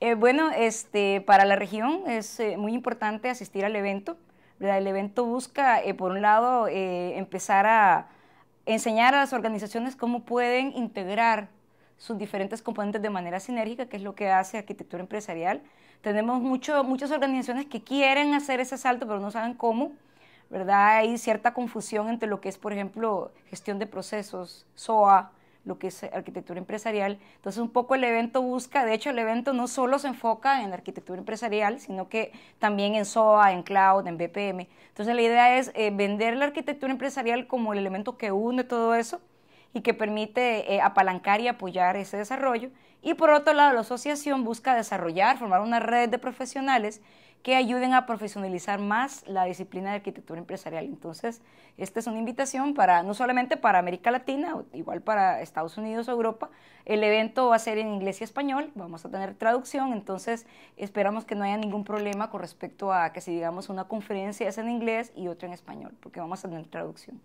Eh, bueno, este, para la región es eh, muy importante asistir al evento. El evento busca, eh, por un lado, empezar a enseñar a las organizaciones cómo pueden integrar sus diferentes componentes de manera sinérgica, que es lo que hace arquitectura empresarial. Tenemos mucho, muchas organizaciones que quieren hacer ese salto, pero no saben cómo. ¿verdad? Hay cierta confusión entre lo que es, por ejemplo, gestión de procesos, SOA, lo que es arquitectura empresarial. Entonces, un poco el evento busca, de hecho, el evento no solo se enfoca en arquitectura empresarial, sino que también en SOA, en Cloud, en BPM. Entonces, la idea es eh, vender la arquitectura empresarial como el elemento que une todo eso y que permite eh, apalancar y apoyar ese desarrollo. Y por otro lado, la asociación busca desarrollar, formar una red de profesionales que ayuden a profesionalizar más la disciplina de arquitectura empresarial. Entonces, esta es una invitación para no solamente para América Latina, igual para Estados Unidos o Europa. El evento va a ser en inglés y español, vamos a tener traducción, entonces esperamos que no haya ningún problema con respecto a que si digamos una conferencia es en inglés y otra en español, porque vamos a tener traducción.